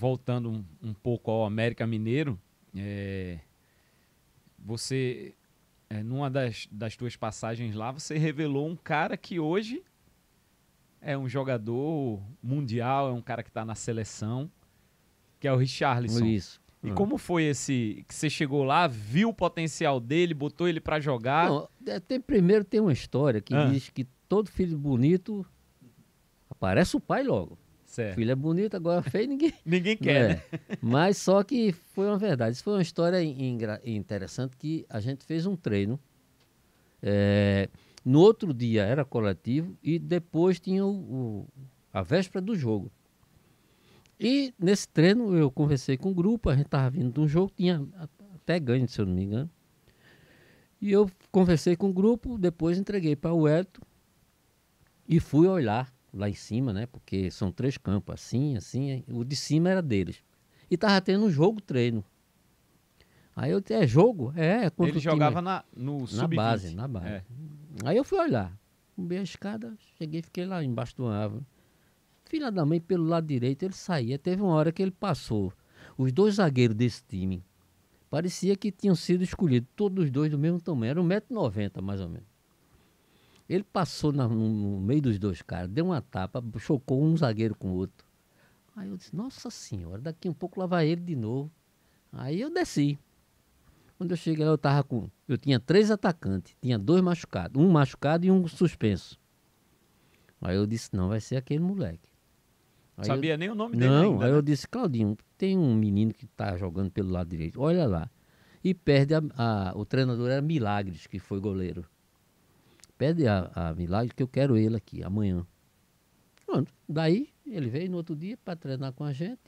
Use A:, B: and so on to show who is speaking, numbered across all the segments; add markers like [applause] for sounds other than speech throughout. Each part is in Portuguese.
A: voltando um, um pouco ao América Mineiro, é, você, é, numa das, das tuas passagens lá, você revelou um cara que hoje é um jogador mundial, é um cara que está na seleção, que é o Richarlison. Isso. E como foi esse que você chegou lá, viu o potencial dele, botou ele para jogar? Não,
B: é, tem, primeiro tem uma história que ah. diz que todo filho bonito aparece o pai logo. Certo. bonita agora fez ninguém. [laughs] ninguém quer. É. Né? Mas só que foi uma verdade. Isso foi uma história interessante que a gente fez um treino. É, no outro dia era coletivo e depois tinha o, o, a véspera do jogo. E nesse treino eu conversei com o um grupo, a gente estava vindo de um jogo, tinha até ganho, se eu não me engano. E eu conversei com o grupo, depois entreguei para o Hélito e fui olhar lá em cima, né? Porque são três campos, assim, assim. O de cima era deles. E tava tendo um jogo treino. Aí eu é jogo? É, quando é Ele é. jogava time, na, no na base, na base. É. Aí eu fui olhar. Subi a escada, cheguei, fiquei lá embaixo do árvore. Filha da mãe, pelo lado direito, ele saía. Teve uma hora que ele passou. Os dois zagueiros desse time parecia que tinham sido escolhidos, todos os dois do mesmo tamanho. Era 1,90m mais ou menos. Ele passou na, no meio dos dois caras, deu uma tapa, chocou um zagueiro com o outro. Aí eu disse, nossa senhora, daqui um pouco lá vai ele de novo. Aí eu desci. Quando eu cheguei lá, eu tava com. Eu tinha três atacantes, tinha dois machucados, um machucado e um suspenso. Aí eu disse, não, vai ser aquele moleque. Aí Sabia eu, nem o nome dele. Não, ainda, aí né? eu disse, Claudinho, tem um menino que tá jogando pelo lado direito, olha lá. E perde a, a, o treinador era Milagres, que foi goleiro pede a, a Milagre que eu quero ele aqui amanhã. Pronto. Daí ele veio no outro dia para treinar com a gente.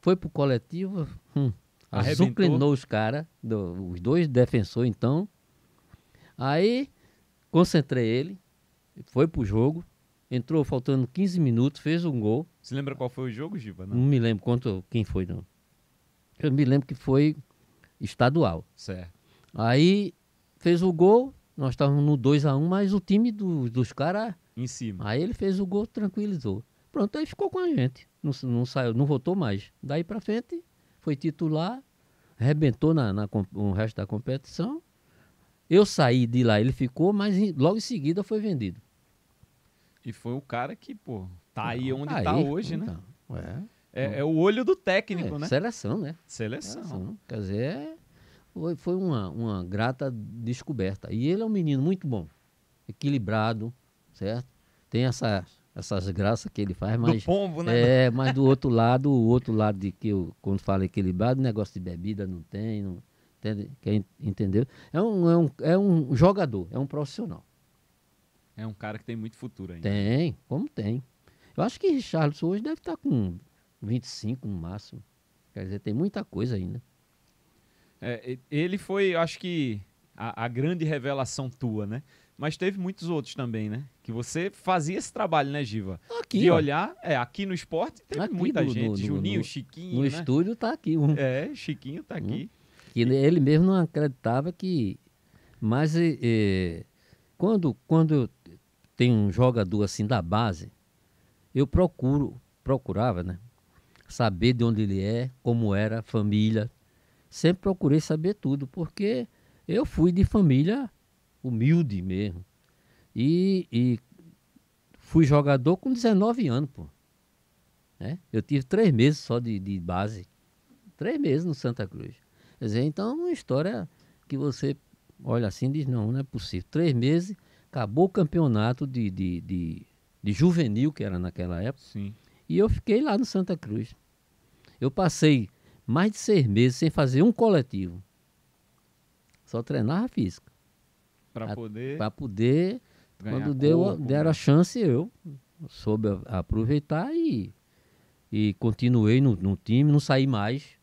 B: Foi pro coletivo, hum, azuclinou os caras, os dois defensores então. Aí concentrei ele, foi pro jogo, entrou faltando 15 minutos, fez um gol.
A: Você lembra qual foi o jogo, Giba? Não, não me
B: lembro quanto, quem foi, não. Eu me lembro que foi estadual. Certo. Aí fez o gol, nós estávamos no 2 a 1 um, mas o time do, dos caras. Em cima. Aí ele fez o gol, tranquilizou. Pronto, aí ficou com a gente. Não, não saiu, não voltou mais. Daí para frente, foi titular, arrebentou na, na, o resto da competição. Eu saí de lá, ele ficou, mas logo em seguida foi vendido.
A: E foi o cara que, pô, tá aí onde tá tá aí, tá hoje, né? então, né? É, é, é, o olho do técnico, é, né? Seleção, né? Seleção. seleção. Quer dizer, foi, foi uma,
B: uma grata descoberta. E ele é um menino muito bom, equilibrado, certo? Tem essa, essas graças que ele faz, mas. Do pombo, né? É, mas do outro lado, o outro lado de que eu, quando falo equilibrado, negócio de bebida não tem, não, quem entendeu? É um, é, um, é um jogador, é um profissional.
A: É um cara que tem muito futuro ainda.
B: Tem, como tem. Eu acho que Charles hoje deve estar tá com 25 no máximo. Quer dizer, tem muita coisa
A: ainda. É, ele foi, acho que, a, a, grande revelação tua, né? Mas teve muitos outros também, né? Que você fazia esse trabalho, né, Giva? Aqui, De ó. olhar, é, aqui no esporte teve aqui muita gente. Do, Juninho, no, Chiquinho. No né? estúdio
B: tá aqui. Um... É, Chiquinho tá aqui. Que ele, ele mesmo não acreditava que. Mas é, quando, quando tem um jogador assim da base, eu procuro, procurava, né? Saber de onde ele é, como era, família, sempre procurei saber tudo, porque eu fui de família humilde mesmo. E, e fui jogador com 19 anos, pô. Né? Eu tive três meses só de, de base. Três meses no Santa Cruz. Quer dizer, então é uma história que você olha assim e diz, não, não é possível. Três meses, acabou o campeonato de, de, de, de juvenil, que era naquela época. Sim. E eu fiquei lá no Santa Cruz. Eu passei mais de seis meses sem fazer um coletivo. Só treinava física. Para poder. Para poder. Quando deu, deram né? a chance, eu soube aproveitar e, e continuei no, no time, não saí mais